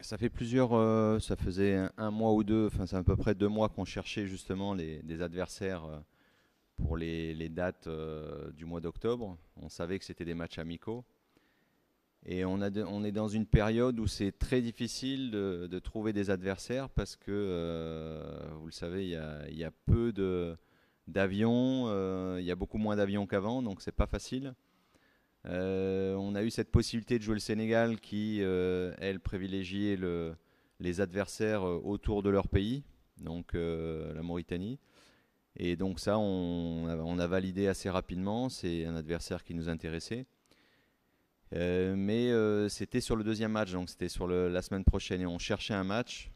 Ça fait plusieurs, euh, ça faisait un, mois ou deux, enfin c'est à peu près deux mois qu'on cherchait justement les, des adversaires euh, pour les, dates euh, du mois d'octobre. On savait que c'était des matchs amicaux. Et on, est dans une période où c'est très difficile de, trouver des adversaires parce que, vous le savez, il y a, y a, peu d'avions, il y a beaucoup moins d'avions qu'avant, donc c'est pas facile. Euh, on a eu cette possibilité de jouer le Sénégal qui, euh, elle, privilégiait les adversaires euh, autour de leur pays, donc la Mauritanie. Et donc ça, on a, validé assez rapidement. C'est un adversaire qui nous intéressait. mais c'était sur le deuxième match, donc c'était sur la semaine prochaine. Et on cherchait un match,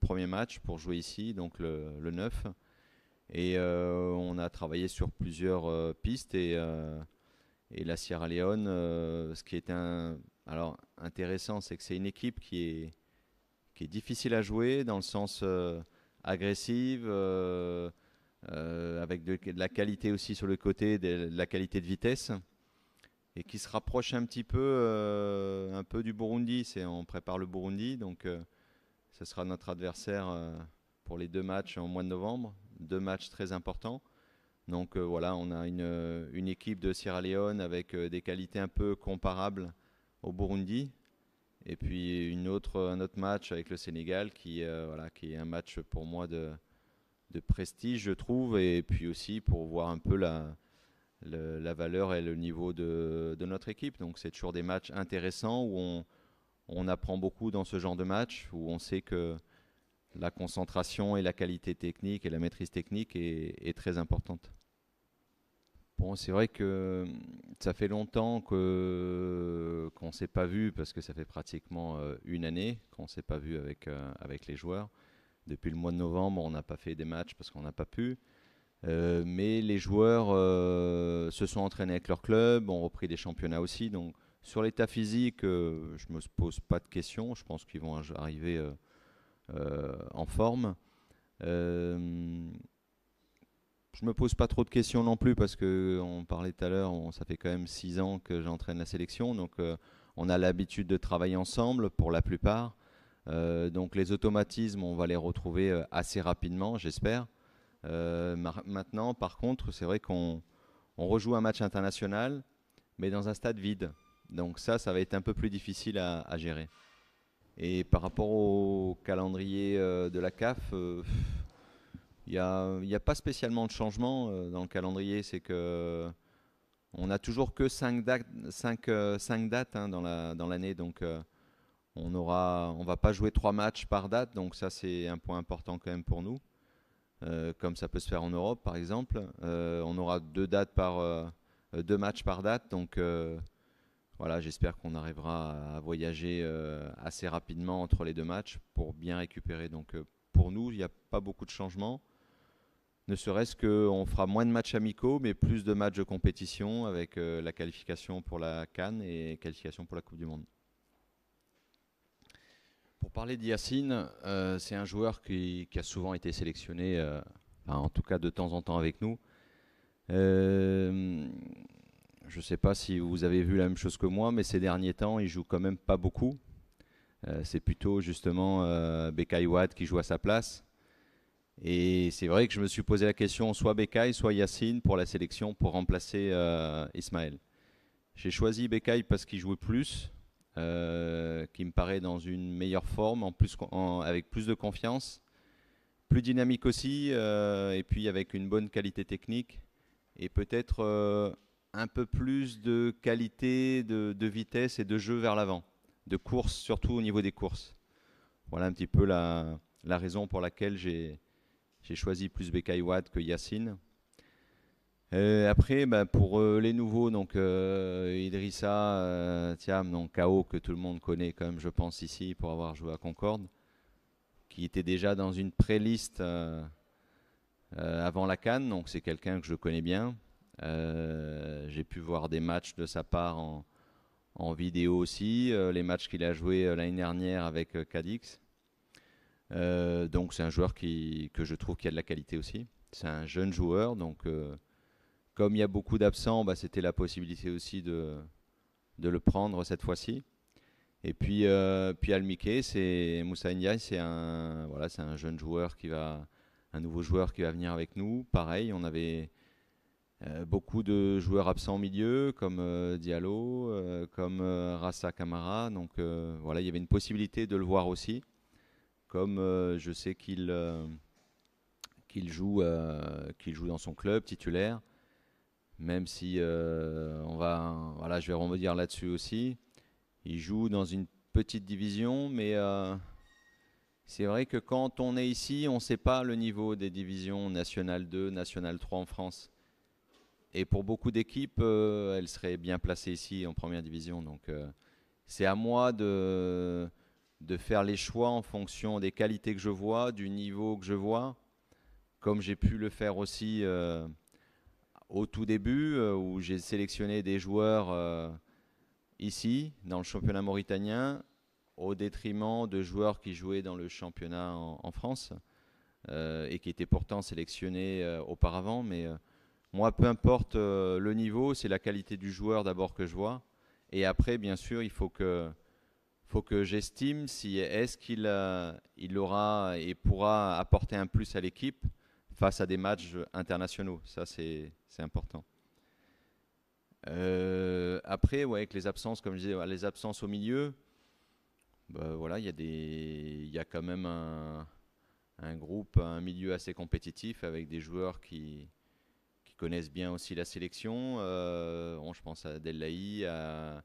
premier match, pour jouer ici, donc le, 9. Et on a travaillé sur plusieurs pistes. Et et la Sierra Leone, euh, ce qui est un, alors, intéressant, c'est que c'est une équipe qui est, qui est difficile à jouer dans le sens agressif, euh, agressive, euh, avec de, la qualité aussi sur le côté, de, la qualité de vitesse, et qui se rapproche un petit peu, un peu du Burundi. C'est, on prépare le Burundi, donc ce sera notre adversaire pour les deux matchs en mois de novembre, deux matchs très importants. Donc euh, voilà, on a euh, une, équipe de Sierra Leone avec euh, des qualités un peu comparables au Burundi. Et puis une autre, un autre match avec le Sénégal qui, voilà, qui est un match pour moi de, prestige, je trouve, et puis aussi pour voir un peu la, la valeur et le niveau de, notre équipe. Donc c'est toujours des matchs intéressants où on, on, apprend beaucoup dans ce genre de match, où on sait que la concentration et la qualité technique et la maîtrise technique est, très importante. Bon, c'est vrai que hum, ça fait longtemps que qu'on s'est pas vu parce que ça fait pratiquement euh, une année qu'on s'est pas vu avec euh, avec les joueurs. Depuis le mois de novembre, on n'a pas fait des matchs parce qu'on n'a pas pu. Euh, mais les joueurs se sont entraînés avec leur club, ont repris des championnats aussi. Donc sur l'état physique, je je me pose pas de questions. Je pense qu'ils vont arriver euh, en forme. Euh, je me pose pas trop de questions non plus parce que on parlait tout à l'heure, ça fait quand même six ans que j'entraîne la sélection, donc euh, on a l'habitude de travailler ensemble pour la plupart. donc les automatismes, on va les retrouver assez rapidement, j'espère. maintenant, par contre, c'est vrai qu'on rejoue un match international, mais dans un stade vide. Donc ça, ça va être un peu plus difficile à, à gérer. Et par rapport au euh, de la CAF, il euh, n'y a, pas spécialement de changement euh, dans le calendrier. C'est que on a toujours que 5 dates, dates hein, dans l'année. La, donc on aura, on va pas jouer trois matchs par date. Donc ça, c'est un point important quand même pour nous. comme ça peut se faire en Europe par exemple. on aura deux dates par deux matchs par date, donc voilà, j'espère qu'on arrivera à voyager euh, assez rapidement entre les deux matchs pour bien récupérer. Donc euh, pour nous, il n'y a pas beaucoup de changements. Ne serait-ce qu'on fera moins de matchs amicaux, mais plus de matchs de compétition avec euh, la qualification pour la Cannes et qualification pour la Coupe du Monde. Pour parler d'Yacine, c'est un joueur qui, a souvent été sélectionné, en tout cas de temps en temps avec nous. Euh, je ne sais pas si vous avez vu la même chose que moi, mais ces derniers temps, il joue quand même pas beaucoup. Euh, c'est plutôt justement euh, Bekai qui joue à sa place. Et c'est vrai que je me suis posé la question, soit Bekai, soit Yacine pour la sélection pour remplacer euh, Ismaël. J'ai choisi Bekai parce qu'il jouait plus, euh, qui me paraît dans une meilleure forme, avec plus de confiance, plus dynamique aussi, et puis avec une bonne qualité technique, et peut-être un peu plus de qualité, de, vitesse et de jeu vers l'avant, de course surtout au niveau des courses. Voilà un petit peu la, raison pour laquelle j'ai choisi plus Bekay que Yacine. Euh, après, bah, pour euh, les nouveaux, donc euh, Idrissa Thiam, donc KO que tout le monde connaît comme je pense ici pour avoir joué à Concorde, qui était déjà dans une pré-liste avant la Cannes, donc c'est quelqu'un que je connais bien. Euh, j'ai pu voir des matchs de sa part en, vidéo aussi, euh, les matchs qu'il a joué euh, l'année dernière avec Cadix. donc c'est un joueur que je trouve qui a de la qualité aussi. C'est un jeune joueur, donc comme il y a beaucoup d'absents, bah, c'était la possibilité aussi de, de le prendre cette fois-ci. Et puis, euh, puis Almike, c'est Moussa Ndiaye, c'est un, voilà, c'est un jeune joueur qui va, un nouveau joueur qui va venir avec nous. Pareil, on avait, euh, beaucoup de joueurs absents au milieu, comme euh, Diallo, euh, comme Rasa Camara. Donc voilà, il y avait une possibilité de le voir aussi. Comme je sais qu'il qu'il joue, qu'il joue dans son club titulaire, même si on va, voilà, je vais rebondir là-dessus aussi. Il joue dans une petite division, mais c'est vrai que quand on est ici, on ne sait pas le niveau des divisions nationales 2, National 3 en France. Et pour beaucoup d'équipes, euh, elles seraient bien placées ici en première division. Donc euh, c'est à moi de, faire les choix en fonction des qualités que je vois, du niveau que je vois, comme j'ai pu le faire aussi euh, au tout début, où j'ai sélectionné des joueurs ici, dans le championnat mauritanien, au détriment de joueurs qui jouaient dans le championnat en, en France, et qui étaient pourtant sélectionnés auparavant. mais moi, peu importe euh, le niveau, c'est la qualité du joueur d'abord que je vois. Et après, bien sûr, il faut que, faut que j'estime si est-ce qu'il euh, il aura et pourra apporter un plus à l'équipe face à des matchs internationaux. Ça, c'est important. Euh, après, ouais, avec les absences, comme je disais, les absences au milieu, bah, voilà, il y a y quand même un, un, groupe, un milieu assez compétitif avec des joueurs qui, connaissent bien aussi la sélection. Euh, je pense à Delahi, à,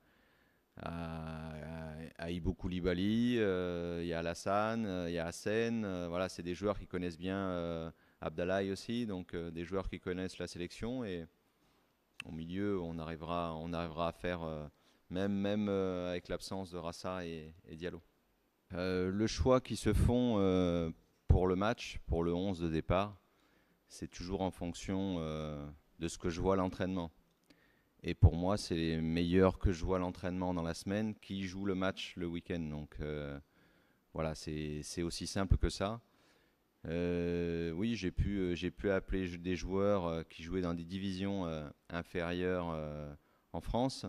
à, à Ibu Koulibaly, euh, il y a Alassane, euh, il y a Hassen. voilà, c'est des joueurs qui connaissent bien Abdallah aussi, donc des joueurs qui connaissent la sélection. Et au milieu, on arrivera, on arrivera à faire, même, même avec l'absence de Rassa et, Diallo. le choix qui se font pour le match, pour le 11 de départ, c'est toujours en fonction euh, de ce que je vois l'entraînement. Et pour moi, c'est les meilleurs que je vois l'entraînement dans la semaine qui jouent le match le week-end. Donc euh, voilà, c'est aussi simple que ça. Euh, oui, j'ai pu appeler des joueurs qui jouaient dans des divisions inférieures en France.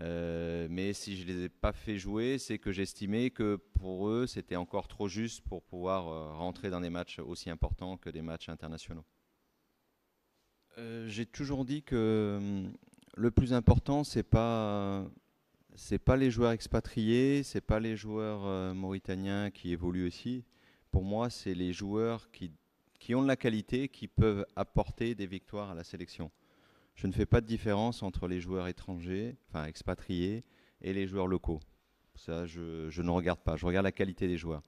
Euh, mais si je ne les ai pas fait jouer, c'est que j'estimais que pour eux, c'était encore trop juste pour pouvoir euh, rentrer dans des matchs aussi importants que des matchs internationaux. Euh, j'ai toujours dit que hum, le plus important, c'est pas pas les joueurs expatriés, ce n'est pas les joueurs mauritaniens qui évoluent aussi. Pour moi, c'est les joueurs qui, qui ont de la qualité, qui peuvent apporter des victoires à la sélection je ne fais pas de différence entre les joueurs étrangers, enfin expatriés, et les joueurs locaux. Ça, je, ne regarde pas. Je regarde la qualité des joueurs.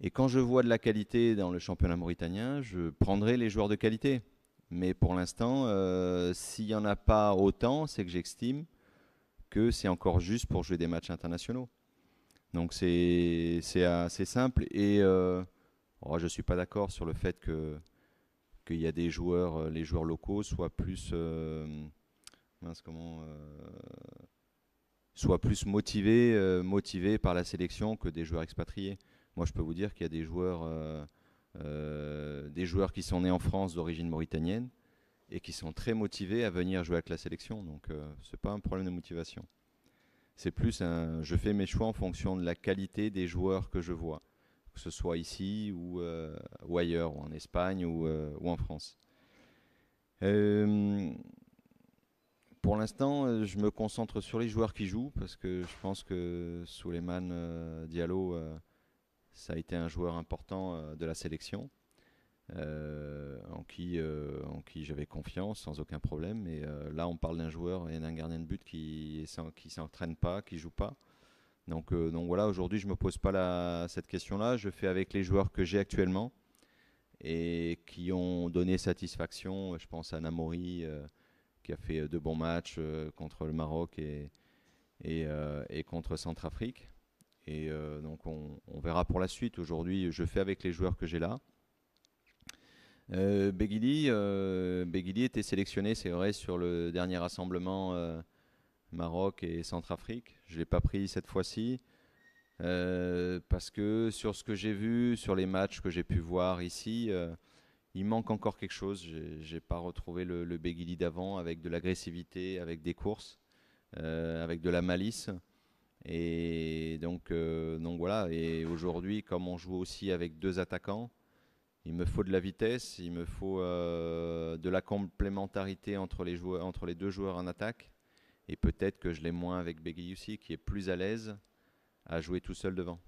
Et quand je vois de la qualité dans le championnat mauritanien, je prendrai les joueurs de qualité. Mais pour l'instant, euh, s'il n'y en a pas autant, c'est que j'estime que c'est encore juste pour jouer des matchs internationaux. Donc c'est assez euh, simple. Et euh, oh, je ne suis pas d'accord sur le fait que qu'il y a des joueurs, euh, les joueurs locaux soient plus, euh, mince, comment, euh, plus motivés, par la sélection que des joueurs expatriés. Moi, je peux vous dire qu'il y a des joueurs, des joueurs qui sont nés en France d'origine mauritanienne et qui sont très motivés à venir jouer avec la sélection. Donc, ce n'est pas un problème de motivation. C'est plus je fais mes choix en fonction de la qualité des joueurs que je vois que ce soit ici euh, ou, ailleurs, ou en Espagne ou, euh, en France. Euh, pour l'instant, je me concentre sur les joueurs qui jouent parce que je pense que Souleymane Diallo, ça a été un joueur important de la sélection. en qui, en qui j'avais confiance sans aucun problème. Et là, on parle d'un joueur et d'un gardien de but qui ne s'entraîne pas, qui joue pas. Euh, donc, voilà, aujourd'hui, je ne me pose pas cette question-là. Je fais avec les joueurs que j'ai actuellement et qui ont donné satisfaction. Euh, je pense à Namori euh, qui a fait deux bons matchs contre le Maroc et, contre Centrafrique. Et donc on, verra pour la suite. Aujourd'hui, je fais avec les joueurs que j'ai là. Euh, Beguili, était sélectionné, c'est vrai, sur le dernier rassemblement Maroc et Centrafrique. Je ne l'ai pas pris cette fois-ci. Euh, parce que sur ce que j'ai vu, sur les matchs que j'ai pu voir ici, euh, il manque encore quelque chose. J'ai pas retrouvé le, le d'avant avec de l'agressivité, avec des courses, euh, avec de la malice. Et donc, donc voilà. Et aujourd'hui, comme on joue aussi avec deux attaquants, il me faut de la vitesse, il me faut de la complémentarité entre les, joueurs, entre les deux joueurs en attaque. Et peut-être que je l'ai moins avec aussi, qui est plus à l'aise à jouer tout seul devant.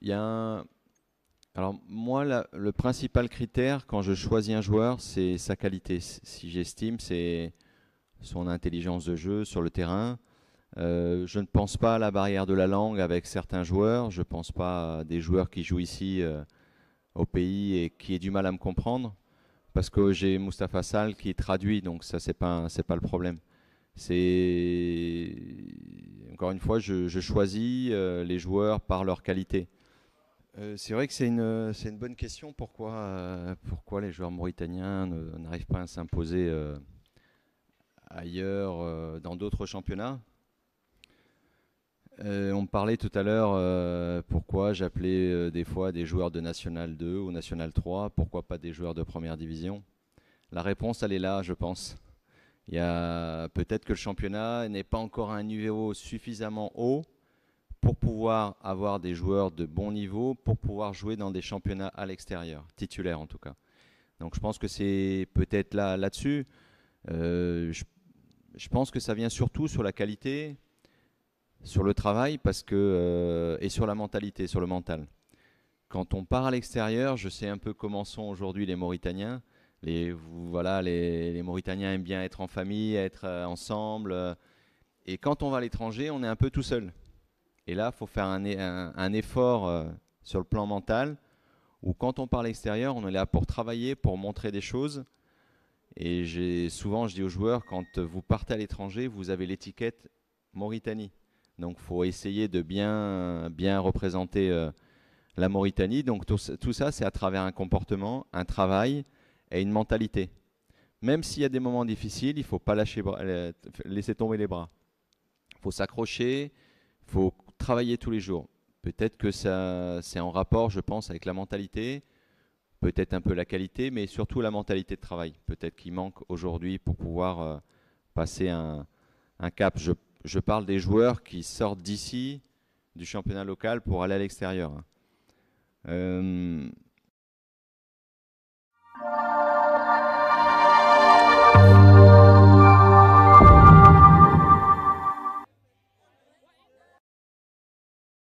Il Alors moi, le principal critère quand je choisis un joueur, c'est sa qualité. Si j'estime, c'est son intelligence de jeu sur le terrain. Euh, je ne pense pas à la barrière de la langue avec certains joueurs. Je ne pense pas à des joueurs qui jouent ici euh, au pays et qui aient du mal à me comprendre. Parce que j'ai Mustapha Sall qui traduit, donc ça, c'est pas, pas le problème. C'est encore une fois, je, choisis euh, les joueurs par leur qualité. Euh, c'est vrai que c'est une, une, bonne question. Pourquoi, euh, pourquoi les joueurs mauritaniens n'arrivent pas à s'imposer ailleurs, dans d'autres championnats On parlait tout à l'heure pourquoi j'appelais des fois des joueurs de National 2 ou National 3, pourquoi pas des joueurs de première division La réponse, elle est là, je pense. Il y a peut-être que le championnat n'est pas encore à un niveau suffisamment haut pour pouvoir avoir des joueurs de bon niveau, pour pouvoir jouer dans des championnats à l'extérieur, titulaires en tout cas. Donc je pense que c'est peut-être là là-dessus. Euh, je, pense que ça vient surtout sur la qualité, sur le travail, parce que euh, et sur la mentalité, sur le mental. Quand on part à l'extérieur, je sais un peu comment sont aujourd'hui les Mauritaniens. Les, voilà, les, Mauritaniens aiment bien être en famille, être euh, ensemble. Euh, et quand on va à l'étranger, on est un peu tout seul. Et là, il faut faire un, effort euh, sur le plan mental, Ou quand on parle l'extérieur, on est là pour travailler, pour montrer des choses. Et souvent, je dis aux joueurs, quand vous partez à l'étranger, vous avez l'étiquette Mauritanie. Donc, il faut essayer de bien, bien représenter la Mauritanie. Donc, tout ça, c'est à travers un comportement, un travail, et une mentalité. Même s'il y a des moments difficiles, il ne faut pas lâcher, euh, laisser tomber les bras. Il faut s'accrocher, il faut travailler tous les jours. Peut-être que ça, c'est en rapport, je pense, avec la mentalité, peut-être un peu la qualité, mais surtout la mentalité de travail. Peut-être qu'il manque aujourd'hui pour pouvoir euh, passer un, cap. Je, parle des joueurs qui sortent d'ici, du championnat local, pour aller à l'extérieur. Hein. Euh,